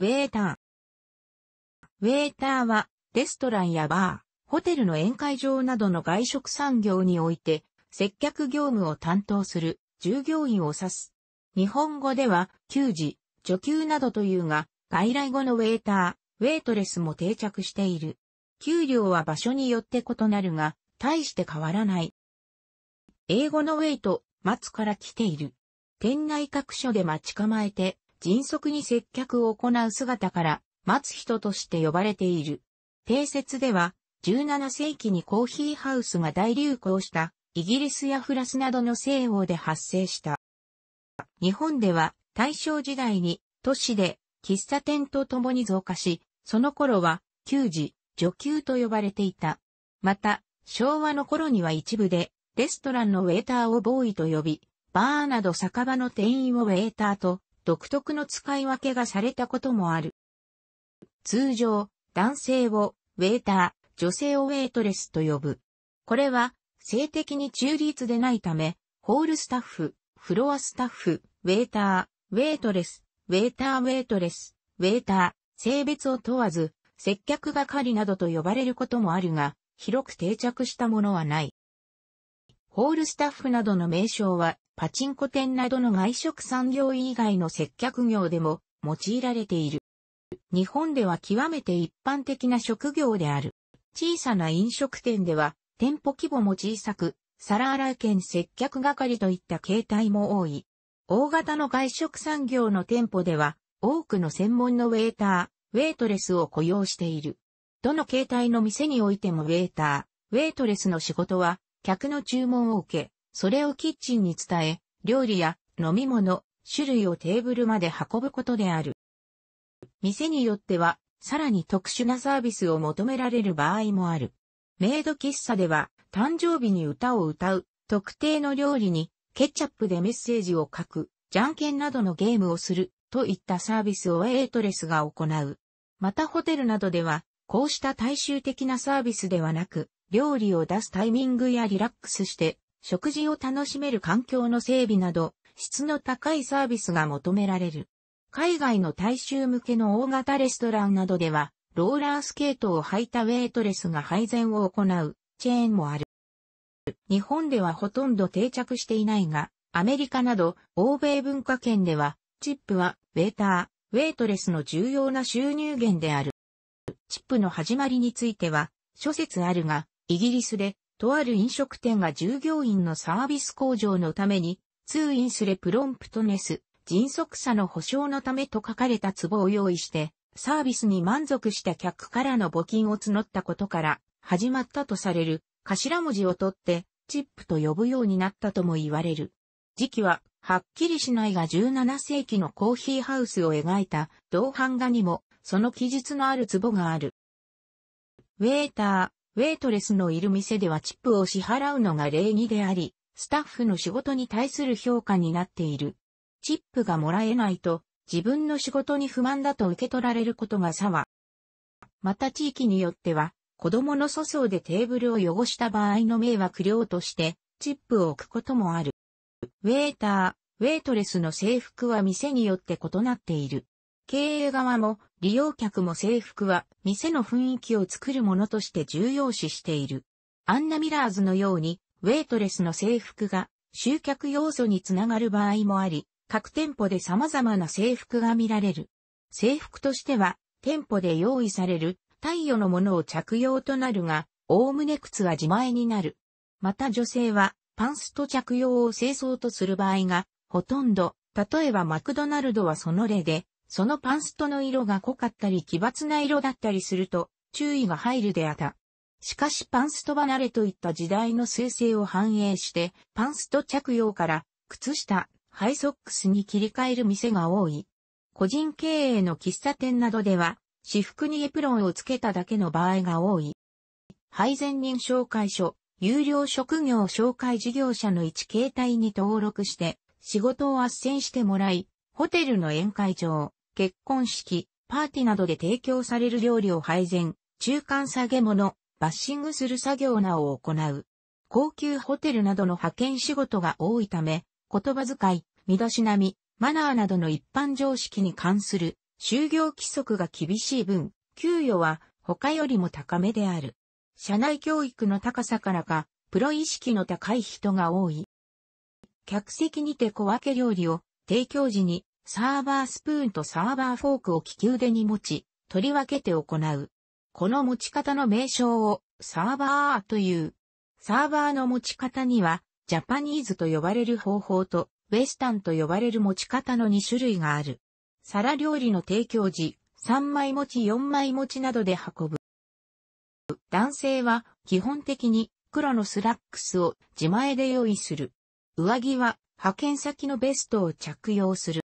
ウェーター。ウェーターは、レストランやバー、ホテルの宴会場などの外食産業において、接客業務を担当する従業員を指す。日本語では、給仕、助給などというが、外来語のウェーター、ウェイトレスも定着している。給料は場所によって異なるが、大して変わらない。英語のウェイト、待つから来ている。店内各所で待ち構えて、迅速に接客を行う姿から、待つ人として呼ばれている。定説では、17世紀にコーヒーハウスが大流行したイギリスやフランスなどの西欧で発生した。日本では大正時代に都市で喫茶店と共に増加し、その頃は給仕、女給と呼ばれていた。また、昭和の頃には一部でレストランのウェーターをボーイと呼び、バーなど酒場の店員をウェーターと独特の使い分けがされたこともある。通常、男性をウェーター、女性をウェイトレスと呼ぶ。これは、性的に中立でないため、ホールスタッフ、フロアスタッフ、ウェイター、ウェイトレス、ウェイターウェイトレス、ウェイター、性別を問わず、接客係などと呼ばれることもあるが、広く定着したものはない。ホールスタッフなどの名称は、パチンコ店などの外食産業以外の接客業でも用いられている。日本では極めて一般的な職業である。小さな飲食店では、店舗規模も小さく、皿洗い兼接客係といった形態も多い。大型の外食産業の店舗では、多くの専門のウェーター、ウェイトレスを雇用している。どの形態の店においてもウェーター、ウェイトレスの仕事は客の注文を受け、それをキッチンに伝え、料理や飲み物、種類をテーブルまで運ぶことである。店によっては、さらに特殊なサービスを求められる場合もある。メイド喫茶では、誕生日に歌を歌う、特定の料理に、ケチャップでメッセージを書く、じゃんけんなどのゲームをする、といったサービスをエイトレスが行う。またホテルなどでは、こうした大衆的なサービスではなく、料理を出すタイミングやリラックスして、食事を楽しめる環境の整備など、質の高いサービスが求められる。海外の大衆向けの大型レストランなどでは、ローラースケートを履いたウェイトレスが配膳を行うチェーンもある。日本ではほとんど定着していないが、アメリカなど欧米文化圏では、チップはウェーター、ウェイトレスの重要な収入源である。チップの始まりについては、諸説あるが、イギリスで、とある飲食店が従業員のサービス向上のために、通院すれプロンプトネス、迅速さの保証のためと書かれた壺を用意して、サービスに満足した客からの募金を募ったことから、始まったとされる、頭文字を取って、チップと呼ぶようになったとも言われる。時期は、はっきりしないが17世紀のコーヒーハウスを描いた同版画にも、その記述のある壺がある。ウェーター。ウェイトレスのいる店ではチップを支払うのが礼儀であり、スタッフの仕事に対する評価になっている。チップがもらえないと、自分の仕事に不満だと受け取られることが差は。また地域によっては、子供の粗相でテーブルを汚した場合の迷惑料として、チップを置くこともある。ウェーター、ウェイトレスの制服は店によって異なっている。経営側も利用客も制服は店の雰囲気を作るものとして重要視している。アンナ・ミラーズのように、ウェイトレスの制服が集客要素につながる場合もあり、各店舗で様々な制服が見られる。制服としては、店舗で用意される太陽のものを着用となるが、おおむね靴は自前になる。また女性は、パンスト着用を清掃とする場合が、ほとんど、例えばマクドナルドはその例で、そのパンストの色が濃かったり奇抜な色だったりすると注意が入るであった。しかしパンスト離れといった時代の生成を反映して、パンスト着用から靴下、ハイソックスに切り替える店が多い。個人経営の喫茶店などでは、私服にエプロンをつけただけの場合が多い。配膳人紹介所、有料職業紹介事業者の一形態に登録して、仕事を斡旋してもらい、ホテルの宴会場、結婚式、パーティなどで提供される料理を配膳、中間下げ物、バッシングする作業などを行う。高級ホテルなどの派遣仕事が多いため、言葉遣い、身だしなみ、マナーなどの一般常識に関する就業規則が厳しい分、給与は他よりも高めである。社内教育の高さからか、プロ意識の高い人が多い。客席にて小分け料理を提供時にサーバースプーンとサーバーフォークを利き腕に持ち、取り分けて行う。この持ち方の名称をサーバーという。サーバーの持ち方には、ジャパニーズと呼ばれる方法と、ウェスタンと呼ばれる持ち方の2種類がある。皿料理の提供時、3枚持ち4枚持ちなどで運ぶ。男性は基本的に黒のスラックスを自前で用意する。上着は派遣先のベストを着用する。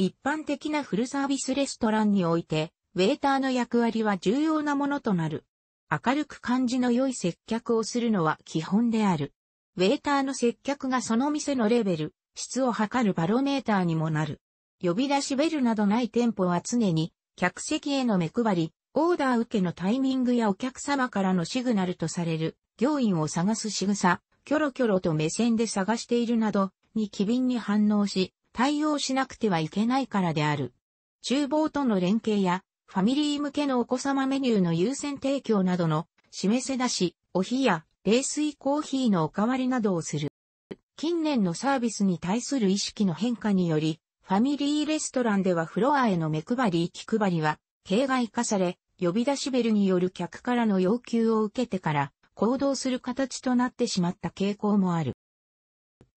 一般的なフルサービスレストランにおいて、ウェーターの役割は重要なものとなる。明るく感じの良い接客をするのは基本である。ウェーターの接客がその店のレベル、質を測るバロメーターにもなる。呼び出しベルなどない店舗は常に、客席への目配り、オーダー受けのタイミングやお客様からのシグナルとされる、行員を探す仕草、キョロキョロと目線で探しているなど、に機敏に反応し、対応しなくてはいけないからである。厨房との連携や、ファミリー向けのお子様メニューの優先提供などの、示せ出し、お火や、冷水コーヒーのお代わりなどをする。近年のサービスに対する意識の変化により、ファミリーレストランではフロアへの目配り、気配りは、形骸化され、呼び出しベルによる客からの要求を受けてから、行動する形となってしまった傾向もある。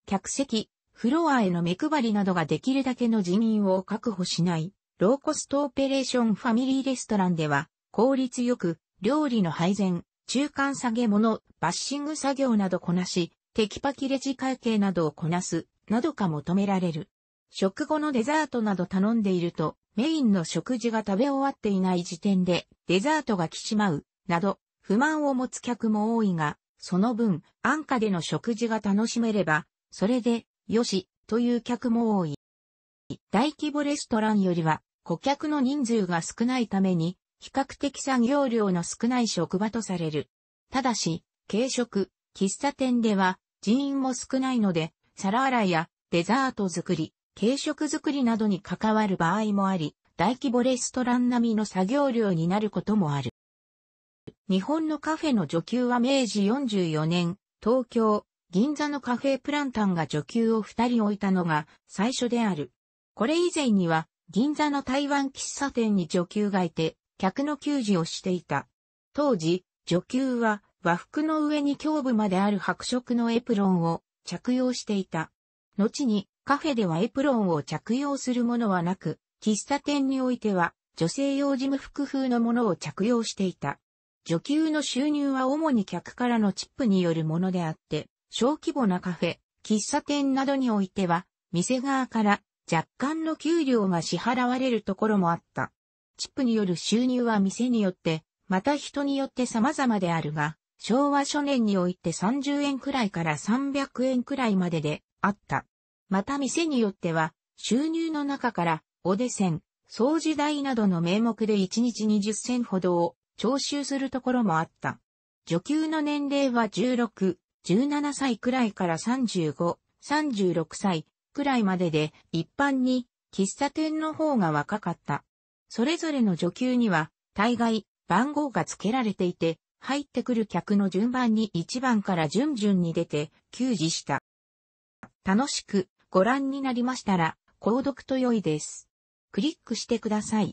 客席、フロアへの目配りなどができるだけの人員を確保しない、ローコストオペレーションファミリーレストランでは、効率よく、料理の配膳、中間下げ物、バッシング作業などこなし、テキパキレジ会計などをこなす、などが求められる。食後のデザートなど頼んでいると、メインの食事が食べ終わっていない時点で、デザートが来しまう、など、不満を持つ客も多いが、その分、安価での食事が楽しめれば、それでよし、という客も多い。大規模レストランよりは、顧客の人数が少ないために、比較的産業量の少ない職場とされる。ただし、軽食、喫茶店では、人員も少ないので、皿洗いやデザート作り、軽食作りなどに関わる場合もあり、大規模レストラン並みの作業量になることもある。日本のカフェの女給は明治44年、東京、銀座のカフェプランタンが女給を二人置いたのが最初である。これ以前には銀座の台湾喫茶店に女給がいて、客の給仕をしていた。当時、女給は和服の上に胸部まである白色のエプロンを着用していた。後にカフェではエプロンを着用するものはなく、喫茶店においては女性用事務服風のものを着用していた。女給の収入は主に客からのチップによるものであって、小規模なカフェ、喫茶店などにおいては、店側から若干の給料が支払われるところもあった。チップによる収入は店によって、また人によって様々であるが、昭和初年において30円くらいから300円くらいまでであった。また店によっては、収入の中から、おでせん、掃除代などの名目で1日20銭ほどを徴収するところもあった。女給の年齢は16、17歳くらいから35、36歳くらいまでで、一般に喫茶店の方が若かった。それぞれの女給には、大概、番号が付けられていて、入ってくる客の順番に1番から順々に出て、給仕した。楽しくご覧になりましたら、購読と良いです。クリックしてください。